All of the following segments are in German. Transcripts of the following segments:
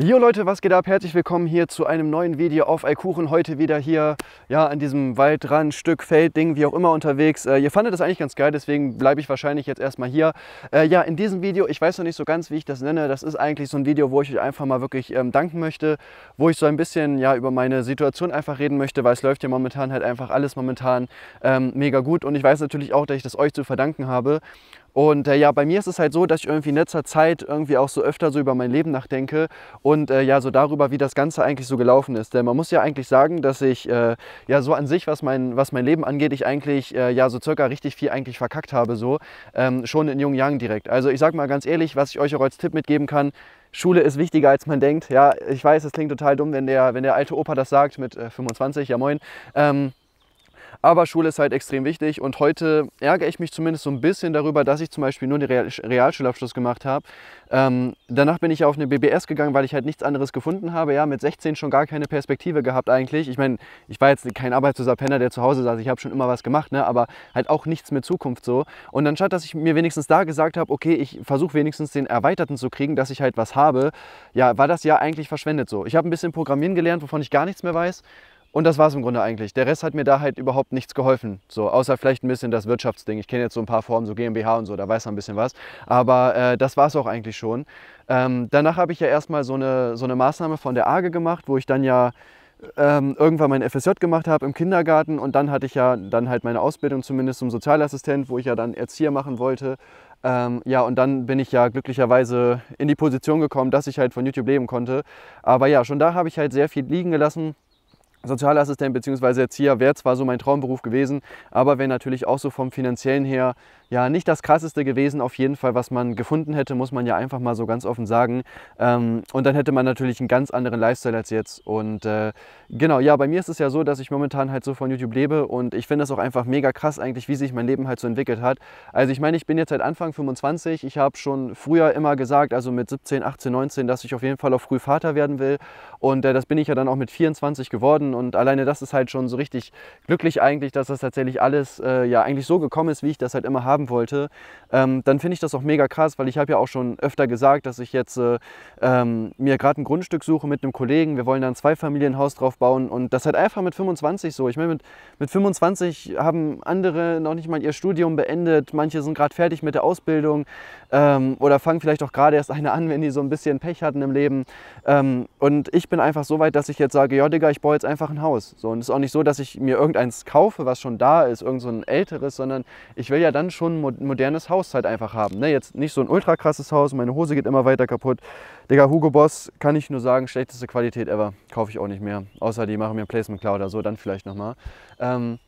Jo Leute, was geht ab? Herzlich willkommen hier zu einem neuen Video auf Alkuchen. Heute wieder hier ja, an diesem Waldrand, Stück, Feld, Ding, wie auch immer unterwegs. Äh, ihr fandet das eigentlich ganz geil, deswegen bleibe ich wahrscheinlich jetzt erstmal hier. Äh, ja, in diesem Video, ich weiß noch nicht so ganz, wie ich das nenne, das ist eigentlich so ein Video, wo ich euch einfach mal wirklich ähm, danken möchte, wo ich so ein bisschen ja, über meine Situation einfach reden möchte, weil es läuft ja momentan halt einfach alles momentan ähm, mega gut und ich weiß natürlich auch, dass ich das euch zu verdanken habe. Und äh, ja, bei mir ist es halt so, dass ich irgendwie in letzter Zeit irgendwie auch so öfter so über mein Leben nachdenke und äh, ja, so darüber, wie das Ganze eigentlich so gelaufen ist. Denn man muss ja eigentlich sagen, dass ich äh, ja so an sich, was mein, was mein Leben angeht, ich eigentlich äh, ja so circa richtig viel eigentlich verkackt habe, so ähm, schon in jungen Jahren direkt. Also ich sag mal ganz ehrlich, was ich euch auch als Tipp mitgeben kann, Schule ist wichtiger, als man denkt. Ja, ich weiß, es klingt total dumm, wenn der, wenn der alte Opa das sagt mit 25, äh, ja moin. Ähm, aber Schule ist halt extrem wichtig und heute ärgere ich mich zumindest so ein bisschen darüber, dass ich zum Beispiel nur den Real Realschulabschluss gemacht habe. Ähm, danach bin ich auf eine BBS gegangen, weil ich halt nichts anderes gefunden habe. Ja, mit 16 schon gar keine Perspektive gehabt eigentlich. Ich meine, ich war jetzt kein arbeitsloser Penner, der zu Hause saß. Ich habe schon immer was gemacht, ne? aber halt auch nichts mit Zukunft so. Und anstatt, dass ich mir wenigstens da gesagt habe, okay, ich versuche wenigstens den Erweiterten zu kriegen, dass ich halt was habe, ja, war das ja eigentlich verschwendet so. Ich habe ein bisschen Programmieren gelernt, wovon ich gar nichts mehr weiß. Und das war es im Grunde eigentlich. Der Rest hat mir da halt überhaupt nichts geholfen. So, außer vielleicht ein bisschen das Wirtschaftsding. Ich kenne jetzt so ein paar Formen, so GmbH und so, da weiß man ein bisschen was. Aber äh, das war es auch eigentlich schon. Ähm, danach habe ich ja erstmal so eine, so eine Maßnahme von der AGE gemacht, wo ich dann ja ähm, irgendwann mein FSJ gemacht habe im Kindergarten und dann hatte ich ja dann halt meine Ausbildung zumindest zum Sozialassistent, wo ich ja dann Erzieher machen wollte. Ähm, ja, und dann bin ich ja glücklicherweise in die Position gekommen, dass ich halt von YouTube leben konnte. Aber ja, schon da habe ich halt sehr viel liegen gelassen Sozialassistent bzw. Erzieher wäre zwar so mein Traumberuf gewesen, aber wäre natürlich auch so vom finanziellen her ja nicht das krasseste gewesen, auf jeden Fall, was man gefunden hätte, muss man ja einfach mal so ganz offen sagen. Ähm, und dann hätte man natürlich einen ganz anderen Lifestyle als jetzt. Und äh, genau, ja, bei mir ist es ja so, dass ich momentan halt so von YouTube lebe und ich finde das auch einfach mega krass eigentlich, wie sich mein Leben halt so entwickelt hat. Also ich meine, ich bin jetzt seit Anfang 25, ich habe schon früher immer gesagt, also mit 17, 18, 19, dass ich auf jeden Fall auch früh Vater werden will. Und äh, das bin ich ja dann auch mit 24 geworden und alleine das ist halt schon so richtig glücklich eigentlich, dass das tatsächlich alles äh, ja eigentlich so gekommen ist, wie ich das halt immer habe haben wollte, ähm, dann finde ich das auch mega krass, weil ich habe ja auch schon öfter gesagt, dass ich jetzt äh, ähm, mir gerade ein Grundstück suche mit einem Kollegen. Wir wollen da ein Zweifamilienhaus drauf bauen und das halt einfach mit 25 so. Ich meine, mit, mit 25 haben andere noch nicht mal ihr Studium beendet, manche sind gerade fertig mit der Ausbildung ähm, oder fangen vielleicht auch gerade erst eine an, wenn die so ein bisschen Pech hatten im Leben. Ähm, und ich bin einfach so weit, dass ich jetzt sage, ja Digga, ich baue jetzt einfach ein Haus. So, und es ist auch nicht so, dass ich mir irgendeins kaufe, was schon da ist, irgend so ein älteres, sondern ich will ja dann schon ein modernes Haus halt einfach haben. Ne? Jetzt nicht so ein ultra krasses Haus, meine Hose geht immer weiter kaputt. Digga, Hugo Boss kann ich nur sagen, schlechteste Qualität ever. Kaufe ich auch nicht mehr. Außer die machen mir ein Placement Cloud oder so, dann vielleicht nochmal. Ähm,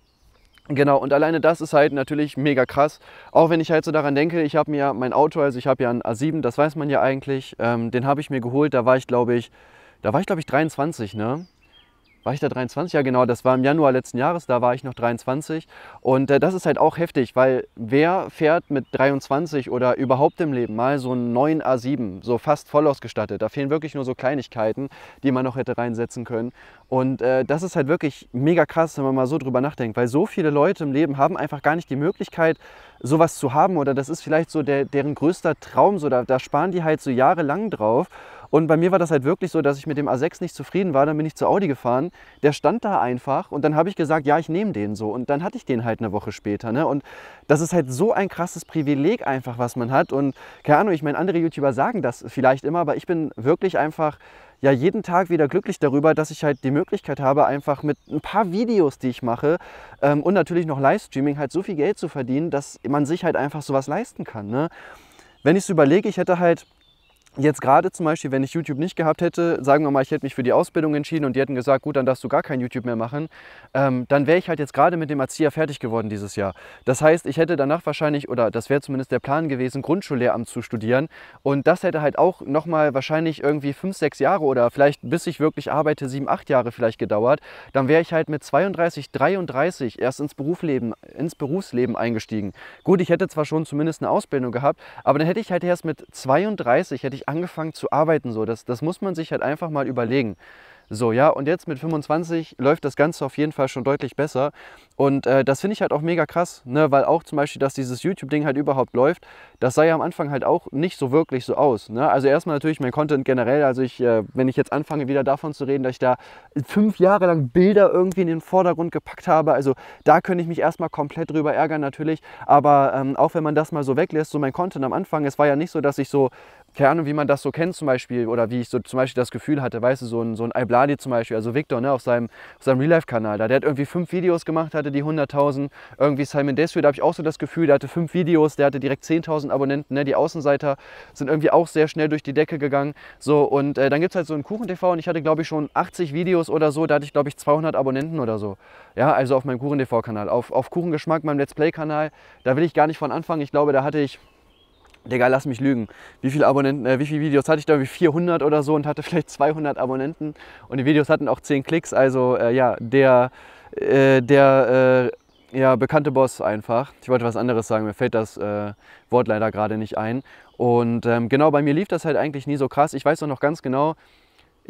Genau, und alleine das ist halt natürlich mega krass. Auch wenn ich halt so daran denke, ich habe mir mein Auto, also ich habe ja einen A7, das weiß man ja eigentlich, ähm, den habe ich mir geholt, da war ich glaube ich, da war ich glaube ich 23, ne? war ich da 23? Ja, genau, das war im Januar letzten Jahres, da war ich noch 23. Und äh, das ist halt auch heftig, weil wer fährt mit 23 oder überhaupt im Leben mal so einen neuen A7, so fast voll ausgestattet? Da fehlen wirklich nur so Kleinigkeiten, die man noch hätte reinsetzen können. Und äh, das ist halt wirklich mega krass, wenn man mal so drüber nachdenkt, weil so viele Leute im Leben haben einfach gar nicht die Möglichkeit, sowas zu haben oder das ist vielleicht so der, deren größter Traum, so da, da sparen die halt so jahrelang drauf. Und bei mir war das halt wirklich so, dass ich mit dem A6 nicht zufrieden war, dann bin ich zu Audi gefahren, der stand da einfach und dann habe ich gesagt, ja, ich nehme den so und dann hatte ich den halt eine Woche später. Ne? Und das ist halt so ein krasses Privileg einfach, was man hat und keine Ahnung, ich meine, andere YouTuber sagen das vielleicht immer, aber ich bin wirklich einfach ja jeden Tag wieder glücklich darüber, dass ich halt die Möglichkeit habe, einfach mit ein paar Videos, die ich mache ähm, und natürlich noch Livestreaming halt so viel Geld zu verdienen, dass man sich halt einfach sowas leisten kann. Ne? Wenn ich es überlege, ich hätte halt jetzt gerade zum Beispiel, wenn ich YouTube nicht gehabt hätte, sagen wir mal, ich hätte mich für die Ausbildung entschieden und die hätten gesagt, gut, dann darfst du gar kein YouTube mehr machen, ähm, dann wäre ich halt jetzt gerade mit dem Erzieher fertig geworden dieses Jahr. Das heißt, ich hätte danach wahrscheinlich, oder das wäre zumindest der Plan gewesen, Grundschullehramt zu studieren und das hätte halt auch nochmal wahrscheinlich irgendwie fünf, sechs Jahre oder vielleicht bis ich wirklich arbeite, sieben, acht Jahre vielleicht gedauert. Dann wäre ich halt mit 32, 33 erst ins Berufsleben, ins Berufsleben eingestiegen. Gut, ich hätte zwar schon zumindest eine Ausbildung gehabt, aber dann hätte ich halt erst mit 32 hätte ich wirklich angefangen zu arbeiten. So, das, das muss man sich halt einfach mal überlegen. So, ja, und jetzt mit 25 läuft das Ganze auf jeden Fall schon deutlich besser. Und äh, das finde ich halt auch mega krass, ne? weil auch zum Beispiel, dass dieses YouTube-Ding halt überhaupt läuft, das sah ja am Anfang halt auch nicht so wirklich so aus. Ne? Also erstmal natürlich mein Content generell, also ich, äh, wenn ich jetzt anfange wieder davon zu reden, dass ich da fünf Jahre lang Bilder irgendwie in den Vordergrund gepackt habe, also da könnte ich mich erstmal komplett drüber ärgern natürlich. Aber ähm, auch wenn man das mal so weglässt, so mein Content am Anfang, es war ja nicht so, dass ich so keine Ahnung, wie man das so kennt zum Beispiel, oder wie ich so zum Beispiel das Gefühl hatte, weißt du, so ein, so ein Albladi zum Beispiel, also Victor, ne, auf seinem, auf seinem Real-Life-Kanal, da, der hat irgendwie fünf Videos gemacht, hatte die 100.000, irgendwie Simon Desfield, da habe ich auch so das Gefühl, der hatte fünf Videos, der hatte direkt 10.000 Abonnenten, ne, die Außenseiter sind irgendwie auch sehr schnell durch die Decke gegangen, so, und äh, dann gibt es halt so ein Kuchen-TV und ich hatte, glaube ich, schon 80 Videos oder so, da hatte ich, glaube ich, 200 Abonnenten oder so, ja, also auf meinem Kuchen-TV-Kanal, auf, auf Kuchengeschmack, meinem Let's Play-Kanal, da will ich gar nicht von anfangen, ich glaube, da hatte ich Digga, lass mich lügen. Wie viele Abonnenten, äh, wie viele Videos hatte ich da? Wie 400 oder so und hatte vielleicht 200 Abonnenten. Und die Videos hatten auch 10 Klicks. Also äh, ja, der, äh, der äh, ja, bekannte Boss einfach. Ich wollte was anderes sagen, mir fällt das äh, Wort leider gerade nicht ein. Und ähm, genau, bei mir lief das halt eigentlich nie so krass. Ich weiß auch noch ganz genau,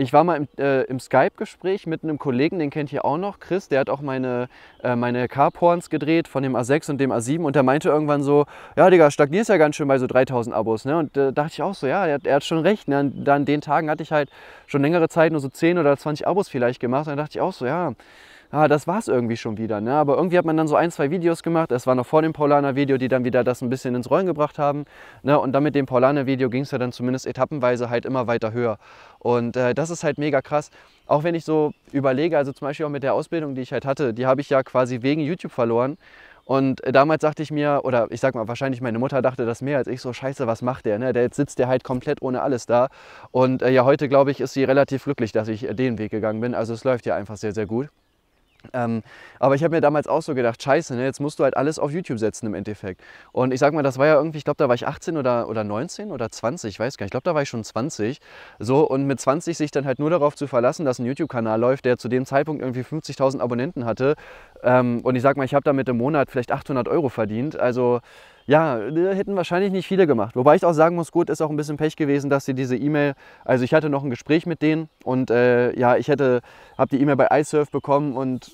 ich war mal im, äh, im Skype-Gespräch mit einem Kollegen, den kennt ihr auch noch, Chris, der hat auch meine, äh, meine Carporns gedreht von dem A6 und dem A7 und der meinte irgendwann so, ja Digga, stagnierst ja ganz schön bei so 3000 Abos. Ne? Und da äh, dachte ich auch so, ja, er, er hat schon recht. Ne? Und an den Tagen hatte ich halt schon längere Zeit nur so 10 oder 20 Abos vielleicht gemacht und dann dachte ich auch so, ja, ah, das war es irgendwie schon wieder. Ne? Aber irgendwie hat man dann so ein, zwei Videos gemacht. Es war noch vor dem Paulaner-Video, die dann wieder das ein bisschen ins Rollen gebracht haben. Ne? Und dann mit dem Paulaner-Video ging es ja dann zumindest etappenweise halt immer weiter höher. Und äh, das ist halt mega krass. Auch wenn ich so überlege, also zum Beispiel auch mit der Ausbildung, die ich halt hatte, die habe ich ja quasi wegen YouTube verloren. Und äh, damals dachte ich mir, oder ich sag mal, wahrscheinlich meine Mutter dachte das mehr als ich, so scheiße, was macht der? Ne? Der jetzt sitzt der halt komplett ohne alles da. Und äh, ja, heute glaube ich, ist sie relativ glücklich, dass ich äh, den Weg gegangen bin. Also es läuft ja einfach sehr, sehr gut. Ähm, aber ich habe mir damals auch so gedacht, scheiße, ne, jetzt musst du halt alles auf YouTube setzen im Endeffekt. Und ich sag mal, das war ja irgendwie, ich glaube, da war ich 18 oder, oder 19 oder 20, ich weiß gar nicht. Ich glaube, da war ich schon 20. So, und mit 20 sich dann halt nur darauf zu verlassen, dass ein YouTube-Kanal läuft, der zu dem Zeitpunkt irgendwie 50.000 Abonnenten hatte. Ähm, und ich sag mal, ich habe damit im Monat vielleicht 800 Euro verdient. Also ja, ne, hätten wahrscheinlich nicht viele gemacht. Wobei ich auch sagen muss, gut, ist auch ein bisschen Pech gewesen, dass sie diese E-Mail, also ich hatte noch ein Gespräch mit denen und äh, ja, ich hätte, habe die E-Mail bei iSurf bekommen und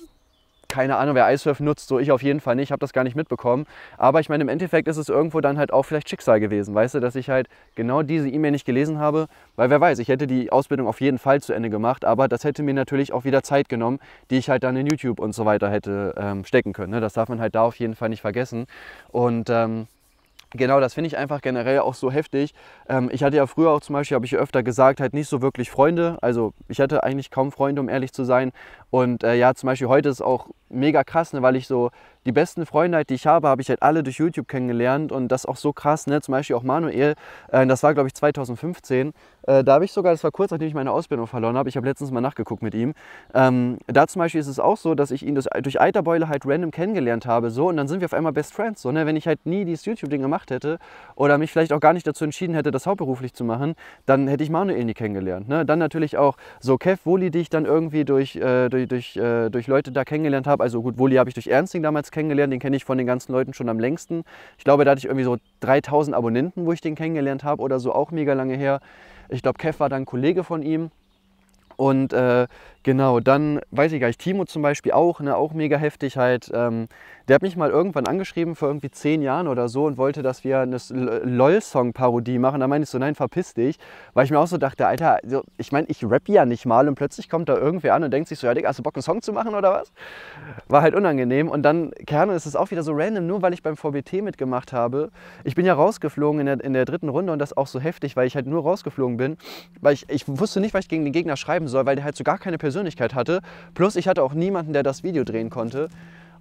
keine Ahnung, wer Eissurfen nutzt, so ich auf jeden Fall nicht, ich habe das gar nicht mitbekommen. Aber ich meine, im Endeffekt ist es irgendwo dann halt auch vielleicht Schicksal gewesen, weißt du, dass ich halt genau diese E-Mail nicht gelesen habe, weil wer weiß, ich hätte die Ausbildung auf jeden Fall zu Ende gemacht, aber das hätte mir natürlich auch wieder Zeit genommen, die ich halt dann in YouTube und so weiter hätte ähm, stecken können. Ne? Das darf man halt da auf jeden Fall nicht vergessen. Und ähm, Genau, das finde ich einfach generell auch so heftig. Ähm, ich hatte ja früher auch zum Beispiel, habe ich öfter gesagt, halt nicht so wirklich Freunde. Also ich hatte eigentlich kaum Freunde, um ehrlich zu sein. Und äh, ja, zum Beispiel heute ist auch mega krass, ne, weil ich so die besten Freunde, halt, die ich habe, habe ich halt alle durch YouTube kennengelernt und das auch so krass, ne? zum Beispiel auch Manuel, äh, das war glaube ich 2015, äh, da habe ich sogar, das war kurz nachdem ich meine Ausbildung verloren habe, ich habe letztens mal nachgeguckt mit ihm, ähm, da zum Beispiel ist es auch so, dass ich ihn durch, durch Eiterbeule halt random kennengelernt habe so und dann sind wir auf einmal Best Friends, so, ne? wenn ich halt nie dieses YouTube-Ding gemacht hätte oder mich vielleicht auch gar nicht dazu entschieden hätte, das hauptberuflich zu machen, dann hätte ich Manuel nie kennengelernt. Ne? Dann natürlich auch so Kev Woli, die ich dann irgendwie durch, äh, durch, durch, äh, durch Leute da kennengelernt habe, habe. Also gut, Woli habe ich durch Ernsting damals kennengelernt, den kenne ich von den ganzen Leuten schon am längsten. Ich glaube, da hatte ich irgendwie so 3000 Abonnenten, wo ich den kennengelernt habe oder so, auch mega lange her. Ich glaube, Kev war dann Kollege von ihm. Und äh, Genau, dann weiß ich gar nicht, Timo zum Beispiel auch, ne, auch mega heftig halt. Ähm, der hat mich mal irgendwann angeschrieben vor irgendwie zehn Jahren oder so und wollte, dass wir eine LOL-Song-Parodie machen. Da meine ich so, nein, verpiss dich. Weil ich mir auch so dachte, Alter, ich meine, ich rappe ja nicht mal und plötzlich kommt da irgendwer an und denkt sich so, ja, Digga, hast du Bock, einen Song zu machen oder was? War halt unangenehm. Und dann, Kerne, ist es auch wieder so random, nur weil ich beim VBT mitgemacht habe. Ich bin ja rausgeflogen in der, in der dritten Runde und das auch so heftig, weil ich halt nur rausgeflogen bin, weil ich, ich wusste nicht, was ich gegen den Gegner schreiben soll, weil der halt so gar keine Person Persönlichkeit hatte. Plus ich hatte auch niemanden, der das Video drehen konnte.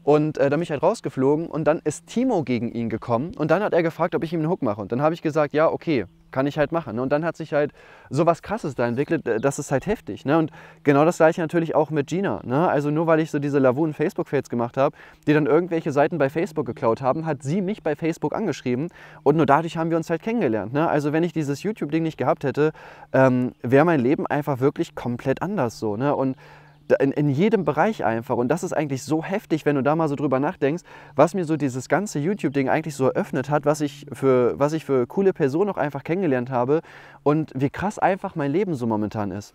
Und äh, dann bin ich halt rausgeflogen und dann ist Timo gegen ihn gekommen und dann hat er gefragt, ob ich ihm einen Hook mache. Und dann habe ich gesagt, ja, okay kann ich halt machen. Ne? Und dann hat sich halt so was Krasses da entwickelt, äh, das ist halt heftig. Ne? Und genau das gleiche natürlich auch mit Gina. Ne? Also nur weil ich so diese lavun Facebook-Fails gemacht habe, die dann irgendwelche Seiten bei Facebook geklaut haben, hat sie mich bei Facebook angeschrieben und nur dadurch haben wir uns halt kennengelernt. Ne? Also wenn ich dieses YouTube-Ding nicht gehabt hätte, ähm, wäre mein Leben einfach wirklich komplett anders so. Ne? Und in, in, jedem Bereich einfach. Und das ist eigentlich so heftig, wenn du da mal so drüber nachdenkst, was mir so dieses ganze YouTube-Ding eigentlich so eröffnet hat, was ich, für, was ich für coole Personen auch einfach kennengelernt habe und wie krass einfach mein Leben so momentan ist.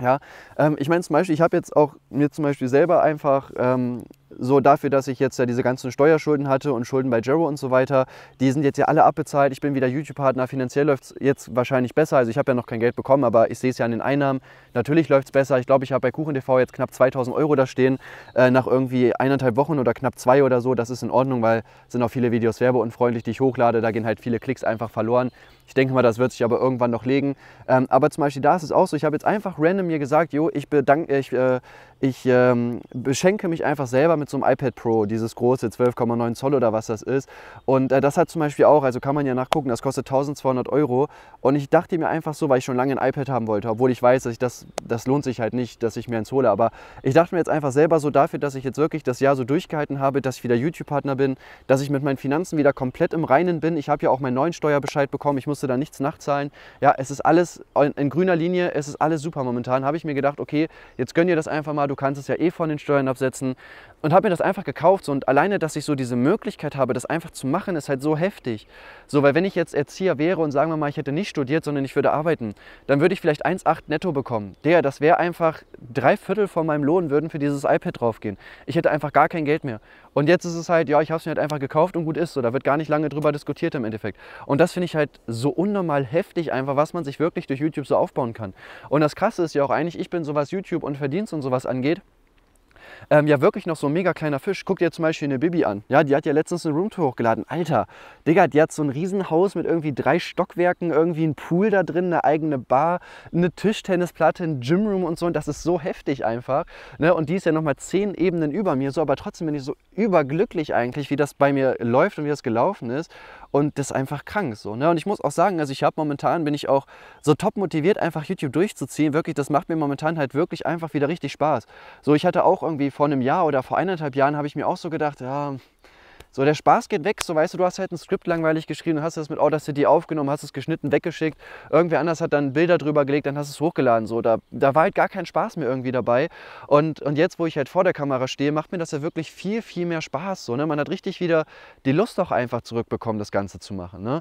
Ja, ähm, ich meine zum Beispiel, ich habe jetzt auch mir zum Beispiel selber einfach ähm, so dafür, dass ich jetzt ja äh, diese ganzen Steuerschulden hatte und Schulden bei Jero und so weiter, die sind jetzt ja alle abbezahlt. Ich bin wieder YouTube-Partner, finanziell läuft es jetzt wahrscheinlich besser. Also ich habe ja noch kein Geld bekommen, aber ich sehe es ja an den Einnahmen. Natürlich läuft es besser. Ich glaube, ich habe bei Kuchen TV jetzt knapp 2000 Euro da stehen, äh, nach irgendwie eineinhalb Wochen oder knapp zwei oder so. Das ist in Ordnung, weil sind auch viele Videos werbeunfreundlich, die ich hochlade. Da gehen halt viele Klicks einfach verloren. Ich denke mal, das wird sich aber irgendwann noch legen. Ähm, aber zum Beispiel da ist es auch so, ich habe jetzt einfach random mir gesagt, jo, ich, bedanke, ich äh, ich ähm, beschenke mich einfach selber mit so einem iPad Pro, dieses große 12,9 Zoll oder was das ist. Und äh, das hat zum Beispiel auch, also kann man ja nachgucken, das kostet 1200 Euro. Und ich dachte mir einfach so, weil ich schon lange ein iPad haben wollte, obwohl ich weiß, dass ich das, das lohnt sich halt nicht, dass ich mir eins hole. Aber ich dachte mir jetzt einfach selber so dafür, dass ich jetzt wirklich das Jahr so durchgehalten habe, dass ich wieder YouTube-Partner bin, dass ich mit meinen Finanzen wieder komplett im Reinen bin. Ich habe ja auch meinen neuen Steuerbescheid bekommen, ich musste da nichts nachzahlen. Ja, es ist alles in, in grüner Linie, es ist alles super momentan. Habe ich mir gedacht, okay, jetzt gönn ihr das einfach mal du kannst es ja eh von den Steuern absetzen und habe mir das einfach gekauft. So, und alleine, dass ich so diese Möglichkeit habe, das einfach zu machen, ist halt so heftig. So, weil wenn ich jetzt Erzieher wäre und sagen wir mal, ich hätte nicht studiert, sondern ich würde arbeiten, dann würde ich vielleicht 1,8 netto bekommen. Der, das wäre einfach drei Viertel von meinem Lohn würden für dieses iPad draufgehen. Ich hätte einfach gar kein Geld mehr. Und jetzt ist es halt, ja, ich habe es mir halt einfach gekauft und gut ist so. Da wird gar nicht lange drüber diskutiert im Endeffekt. Und das finde ich halt so unnormal heftig einfach, was man sich wirklich durch YouTube so aufbauen kann. Und das Krasse ist ja auch eigentlich, ich bin so was YouTube und Verdienst und sowas angeht, ähm, ja wirklich noch so ein mega kleiner Fisch. Guck dir zum Beispiel eine Bibi an. Ja, die hat ja letztens eine Roomtour hochgeladen. Alter, Digga, die hat so ein Riesenhaus mit irgendwie drei Stockwerken, irgendwie ein Pool da drin, eine eigene Bar, eine Tischtennisplatte, ein Gymroom und so. Und das ist so heftig einfach. Ne? Und die ist ja nochmal zehn Ebenen über mir. So, aber trotzdem bin ich so überglücklich eigentlich, wie das bei mir läuft und wie das gelaufen ist und das ist einfach krank so. Ne? Und ich muss auch sagen, also ich habe momentan, bin ich auch so top motiviert, einfach YouTube durchzuziehen. Wirklich, das macht mir momentan halt wirklich einfach wieder richtig Spaß. So, ich hatte auch irgendwie vor einem Jahr oder vor eineinhalb Jahren habe ich mir auch so gedacht, ja, so, der Spaß geht weg. So, weißt du, du hast halt ein Skript langweilig geschrieben, hast das mit Audacity aufgenommen, hast es geschnitten, weggeschickt. Irgendwer anders hat dann Bilder drüber gelegt, dann hast du es hochgeladen. So, da, da war halt gar kein Spaß mehr irgendwie dabei. Und, und jetzt, wo ich halt vor der Kamera stehe, macht mir das ja wirklich viel, viel mehr Spaß. So, ne? Man hat richtig wieder die Lust auch einfach zurückbekommen, das Ganze zu machen. Ne?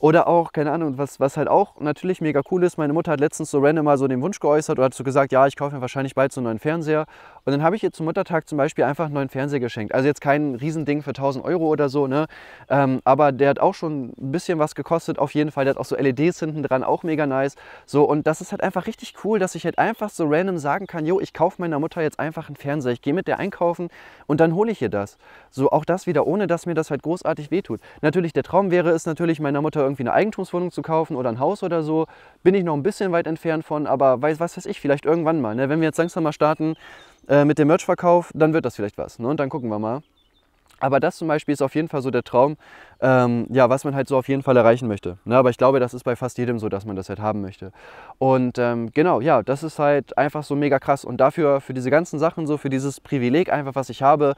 Oder auch, keine Ahnung, was, was halt auch natürlich mega cool ist, meine Mutter hat letztens so random mal so den Wunsch geäußert oder hat so gesagt, ja, ich kaufe mir wahrscheinlich bald so einen neuen Fernseher. Und dann habe ich ihr zum Muttertag zum Beispiel einfach einen neuen Fernseher geschenkt. Also jetzt kein Riesending für 1000 Euro oder so, ne? Ähm, aber der hat auch schon ein bisschen was gekostet, auf jeden Fall. Der hat auch so LEDs hinten dran, auch mega nice. So, und das ist halt einfach richtig cool, dass ich halt einfach so random sagen kann, jo, ich kaufe meiner Mutter jetzt einfach einen Fernseher. Ich gehe mit der einkaufen und dann hole ich ihr das. So, auch das wieder, ohne dass mir das halt großartig wehtut. Natürlich, der Traum wäre es natürlich, meiner Mutter irgendwie eine Eigentumswohnung zu kaufen oder ein Haus oder so, bin ich noch ein bisschen weit entfernt von, aber weiß, was weiß ich, vielleicht irgendwann mal. Ne? Wenn wir jetzt langsam mal starten äh, mit dem Merch-Verkauf, dann wird das vielleicht was. Ne? Und dann gucken wir mal. Aber das zum Beispiel ist auf jeden Fall so der Traum, ähm, ja, was man halt so auf jeden Fall erreichen möchte. Ne? Aber ich glaube, das ist bei fast jedem so, dass man das halt haben möchte. Und ähm, genau, ja, das ist halt einfach so mega krass. Und dafür, für diese ganzen Sachen, so für dieses Privileg einfach, was ich habe,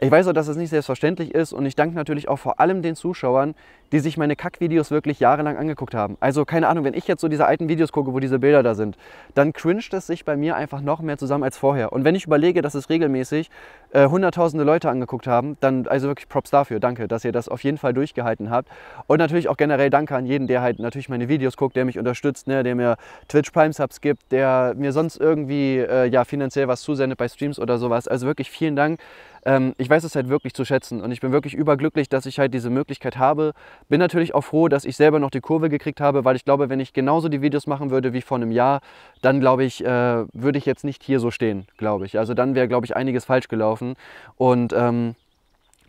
ich weiß auch, dass es nicht selbstverständlich ist und ich danke natürlich auch vor allem den Zuschauern, die sich meine Kackvideos wirklich jahrelang angeguckt haben. Also keine Ahnung, wenn ich jetzt so diese alten Videos gucke, wo diese Bilder da sind, dann cringet es sich bei mir einfach noch mehr zusammen als vorher. Und wenn ich überlege, dass es regelmäßig äh, hunderttausende Leute angeguckt haben, dann also wirklich Props dafür. Danke, dass ihr das auf jeden Fall durchgehalten habt. Und natürlich auch generell danke an jeden, der halt natürlich meine Videos guckt, der mich unterstützt, ne, der mir Twitch Prime Subs gibt, der mir sonst irgendwie äh, ja, finanziell was zusendet bei Streams oder sowas. Also wirklich vielen Dank ähm, ich weiß es halt wirklich zu schätzen und ich bin wirklich überglücklich, dass ich halt diese Möglichkeit habe. Bin natürlich auch froh, dass ich selber noch die Kurve gekriegt habe, weil ich glaube, wenn ich genauso die Videos machen würde wie vor einem Jahr, dann glaube ich, äh, würde ich jetzt nicht hier so stehen, glaube ich. Also dann wäre, glaube ich, einiges falsch gelaufen und ähm,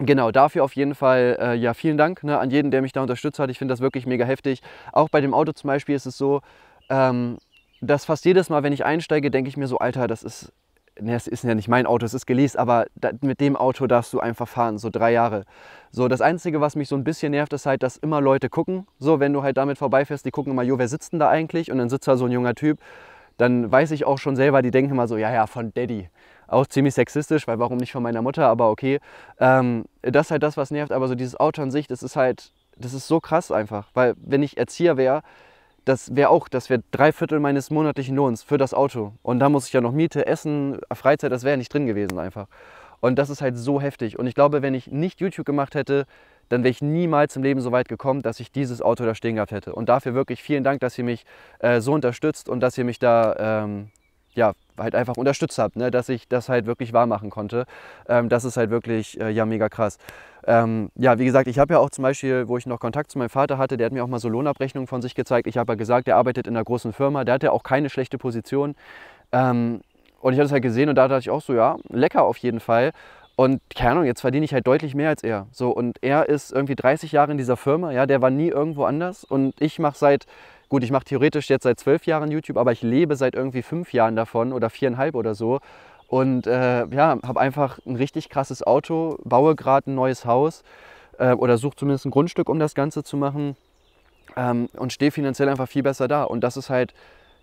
Genau, dafür auf jeden Fall, äh, ja, vielen Dank ne, an jeden, der mich da unterstützt hat. Ich finde das wirklich mega heftig. Auch bei dem Auto zum Beispiel ist es so, ähm, dass fast jedes Mal, wenn ich einsteige, denke ich mir so, Alter, das ist ne, es ist ja nicht mein Auto, es ist geleast, aber da, mit dem Auto darfst du einfach fahren, so drei Jahre. So, das Einzige, was mich so ein bisschen nervt, ist halt, dass immer Leute gucken, so, wenn du halt damit vorbeifährst, die gucken immer, jo, wer sitzt denn da eigentlich? Und dann sitzt da so ein junger Typ, dann weiß ich auch schon selber, die denken immer so, ja, ja, von Daddy. Auch ziemlich sexistisch, weil warum nicht von meiner Mutter, aber okay. Ähm, das ist halt das, was nervt, aber so dieses Auto an sich, das ist halt, das ist so krass einfach, weil wenn ich Erzieher wäre, das wäre auch, das wäre drei Viertel meines monatlichen Lohns für das Auto. Und da muss ich ja noch Miete, Essen, Freizeit, das wäre nicht drin gewesen einfach. Und das ist halt so heftig. Und ich glaube, wenn ich nicht YouTube gemacht hätte, dann wäre ich niemals im Leben so weit gekommen, dass ich dieses Auto da stehen gehabt hätte. Und dafür wirklich vielen Dank, dass ihr mich äh, so unterstützt und dass ihr mich da ähm, ja, halt einfach unterstützt habe, ne? dass ich das halt wirklich wahr machen konnte. Ähm, das ist halt wirklich, äh, ja, mega krass. Ähm, ja, wie gesagt, ich habe ja auch zum Beispiel, wo ich noch Kontakt zu meinem Vater hatte, der hat mir auch mal so Lohnabrechnungen von sich gezeigt. Ich habe ja gesagt, der arbeitet in einer großen Firma, der hat ja auch keine schlechte Position. Ähm, und ich habe das halt gesehen und da dachte ich auch so, ja, lecker auf jeden Fall. Und keine Ahnung, jetzt verdiene ich halt deutlich mehr als er. So, und er ist irgendwie 30 Jahre in dieser Firma, ja, der war nie irgendwo anders. Und ich mache seit Gut, ich mache theoretisch jetzt seit zwölf Jahren YouTube, aber ich lebe seit irgendwie fünf Jahren davon oder viereinhalb oder so. Und äh, ja, habe einfach ein richtig krasses Auto, baue gerade ein neues Haus äh, oder suche zumindest ein Grundstück, um das Ganze zu machen ähm, und stehe finanziell einfach viel besser da. Und das ist halt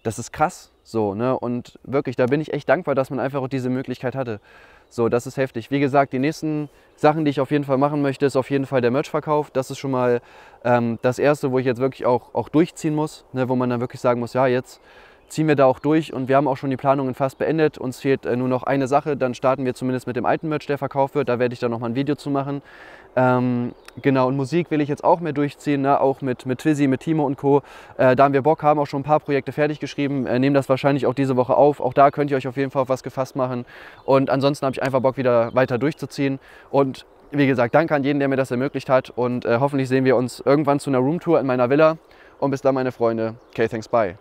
das ist krass. So, ne? Und wirklich, da bin ich echt dankbar, dass man einfach auch diese Möglichkeit hatte. So, das ist heftig. Wie gesagt, die nächsten Sachen, die ich auf jeden Fall machen möchte, ist auf jeden Fall der Merch-Verkauf. Das ist schon mal ähm, das Erste, wo ich jetzt wirklich auch, auch durchziehen muss, ne? wo man dann wirklich sagen muss, ja, jetzt ziehen wir da auch durch und wir haben auch schon die Planungen fast beendet. Uns fehlt äh, nur noch eine Sache, dann starten wir zumindest mit dem alten Merch, der verkauft wird. Da werde ich dann nochmal ein Video zu machen. Ähm, genau, und Musik will ich jetzt auch mehr durchziehen, ne? auch mit, mit Twizzy, mit Timo und Co. Äh, da haben wir Bock, haben auch schon ein paar Projekte fertig geschrieben, äh, nehmen das wahrscheinlich auch diese Woche auf. Auch da könnt ihr euch auf jeden Fall auf was gefasst machen. Und ansonsten habe ich einfach Bock, wieder weiter durchzuziehen. Und wie gesagt, danke an jeden, der mir das ermöglicht hat. Und äh, hoffentlich sehen wir uns irgendwann zu einer Roomtour in meiner Villa. Und bis dann, meine Freunde. Okay, thanks, bye.